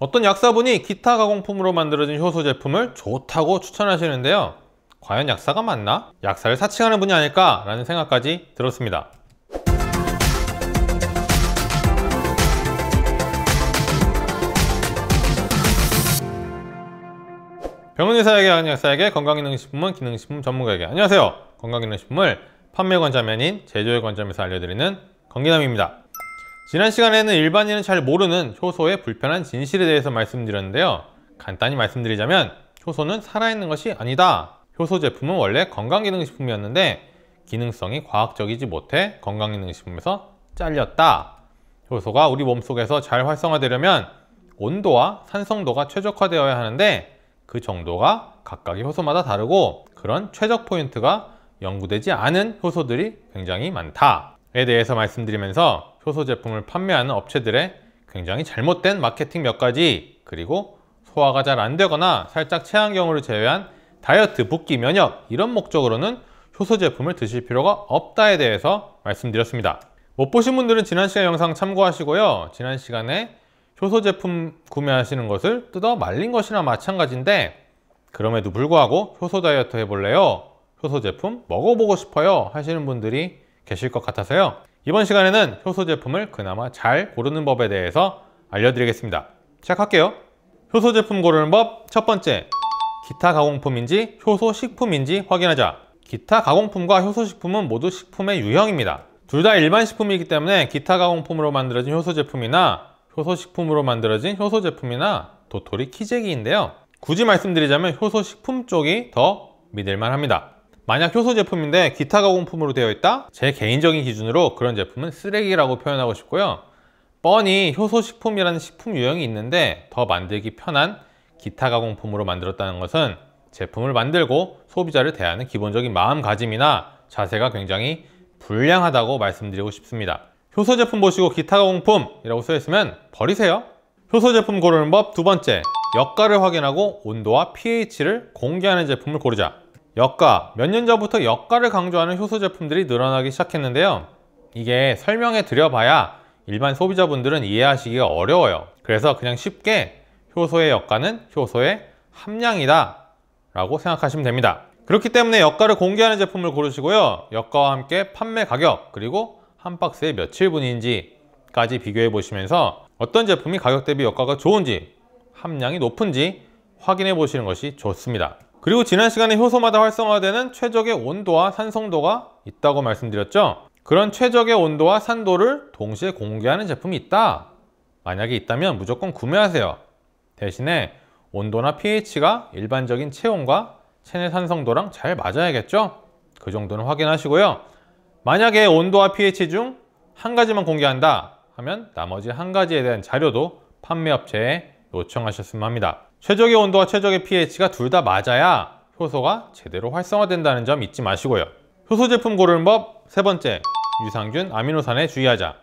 어떤 약사분이 기타 가공품으로 만들어진 효소 제품을 좋다고 추천하시는데요 과연 약사가 맞나? 약사를 사칭하는 분이 아닐까? 라는 생각까지 들었습니다 병원의사에게 아닌 약사에게 건강기능식품은 기능식품 전문가에게 안녕하세요 건강기능식품을 판매 관점이 아닌 제조의 관점에서 알려드리는 건기남입니다 지난 시간에는 일반인은 잘 모르는 효소의 불편한 진실에 대해서 말씀드렸는데요. 간단히 말씀드리자면 효소는 살아있는 것이 아니다. 효소 제품은 원래 건강기능식품이었는데 기능성이 과학적이지 못해 건강기능식품에서 잘렸다. 효소가 우리 몸속에서 잘 활성화되려면 온도와 산성도가 최적화되어야 하는데 그 정도가 각각의 효소마다 다르고 그런 최적 포인트가 연구되지 않은 효소들이 굉장히 많다에 대해서 말씀드리면서 효소 제품을 판매하는 업체들의 굉장히 잘못된 마케팅 몇 가지 그리고 소화가 잘 안 되거나 살짝 체한 경우를 제외한 다이어트, 붓기, 면역 이런 목적으로는 효소 제품을 드실 필요가 없다에 대해서 말씀드렸습니다. 못 보신 분들은 지난 시간 영상 참고하시고요. 지난 시간에 효소 제품 구매하시는 것을 뜯어 말린 것이나 마찬가지인데 그럼에도 불구하고 효소 다이어트 해볼래요? 효소 제품 먹어보고 싶어요 하시는 분들이 계실 것 같아서요 이번 시간에는 효소 제품을 그나마 잘 고르는 법에 대해서 알려드리겠습니다. 시작할게요. 효소 제품 고르는 법 첫 번째, 기타 가공품인지 효소 식품인지 확인하자. 기타 가공품과 효소 식품은 모두 식품의 유형입니다. 둘 다 일반 식품이기 때문에 기타 가공품으로 만들어진 효소 제품이나 효소 식품으로 만들어진 효소 제품이나 도토리 키재기인데요. 굳이 말씀드리자면 효소 식품 쪽이 더 믿을만 합니다. 만약 효소 제품인데 기타 가공품으로 되어 있다? 제 개인적인 기준으로 그런 제품은 쓰레기라고 표현하고 싶고요. 뻔히 효소식품이라는 식품 유형이 있는데 더 만들기 편한 기타 가공품으로 만들었다는 것은 제품을 만들고 소비자를 대하는 기본적인 마음가짐이나 자세가 굉장히 불량하다고 말씀드리고 싶습니다. 효소 제품 보시고 기타 가공품이라고 써있으면 버리세요. 효소 제품 고르는 법 두 번째, 역가를 확인하고 온도와 pH를 공개하는 제품을 고르자. 역가, 몇 년 전부터 역가를 강조하는 효소 제품들이 늘어나기 시작했는데요. 이게 설명해 드려봐야 일반 소비자분들은 이해하시기가 어려워요. 그래서 그냥 쉽게 효소의 역가는 효소의 함량이다 라고 생각하시면 됩니다. 그렇기 때문에 역가를 공개하는 제품을 고르시고요. 역가와 함께 판매 가격 그리고 한 박스에 며칠 분인지까지 비교해 보시면서 어떤 제품이 가격 대비 역가가 좋은지 함량이 높은지 확인해 보시는 것이 좋습니다. 그리고 지난 시간에 효소마다 활성화되는 최적의 온도와 산성도가 있다고 말씀드렸죠 그런 최적의 온도와 산도를 동시에 공개하는 제품이 있다 만약에 있다면 무조건 구매하세요 대신에 온도나 pH가 일반적인 체온과 체내 산성도랑 잘 맞아야겠죠 그 정도는 확인하시고요 만약에 온도와 pH 중 한 가지만 공개한다 하면 나머지 한 가지에 대한 자료도 판매업체에 요청하셨으면 합니다. 최적의 온도와 최적의 pH가 둘 다 맞아야 효소가 제대로 활성화된다는 점 잊지 마시고요. 효소 제품 고르는 법 세 번째, 유산균, 아미노산에 주의하자.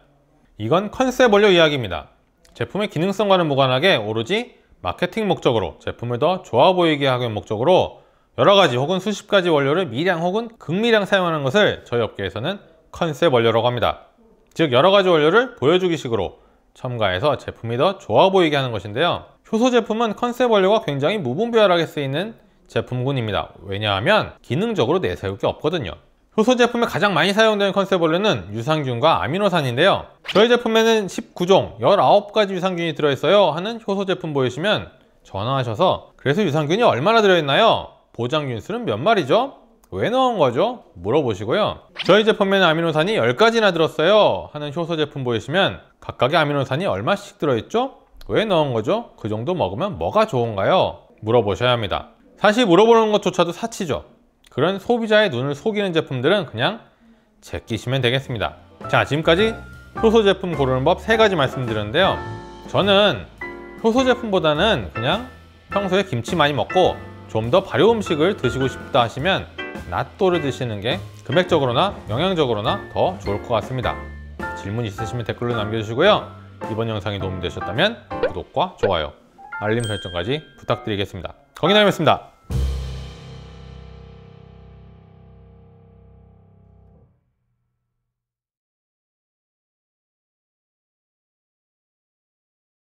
이건 컨셉 원료 이야기입니다. 제품의 기능성과는 무관하게 오로지 마케팅 목적으로 제품을 더 좋아 보이게 하기 위한 목적으로 여러 가지 혹은 수십 가지 원료를 미량 혹은 극미량 사용하는 것을 저희 업계에서는 컨셉 원료라고 합니다. 즉 여러 가지 원료를 보여주기식으로 첨가해서 제품이 더 좋아 보이게 하는 것인데요 효소 제품은 컨셉 원료가 굉장히 무분별하게 쓰이는 제품군입니다 왜냐하면 기능적으로 내세울 게 없거든요 효소 제품에 가장 많이 사용되는 컨셉 원료는 유산균과 아미노산인데요 저희 제품에는 19종 19가지 유산균이 들어있어요 하는 효소 제품 보이시면 전화하셔서 그래서 유산균이 얼마나 들어있나요? 보장균수는 몇 마리죠? 왜 넣은 거죠? 물어보시고요. 저희 제품에는 아미노산이 10가지나 들었어요 하는 효소 제품 보이시면 각각의 아미노산이 얼마씩 들어있죠? 왜 넣은 거죠? 그 정도 먹으면 뭐가 좋은가요? 물어보셔야 합니다. 사실 물어보는 것조차도 사치죠. 그런 소비자의 눈을 속이는 제품들은 그냥 제끼시면 되겠습니다. 자 지금까지 효소 제품 고르는 법 세가지 말씀드렸는데요. 저는 효소 제품보다는 그냥 평소에 김치 많이 먹고 좀 더 발효 음식을 드시고 싶다 하시면 낫또를 드시는 게 금액적으로나 영양적으로나 더 좋을 것 같습니다. 질문 있으시면 댓글로 남겨주시고요. 이번 영상이 도움되셨다면 구독과 좋아요, 알림 설정까지 부탁드리겠습니다. 건강남이었습니다.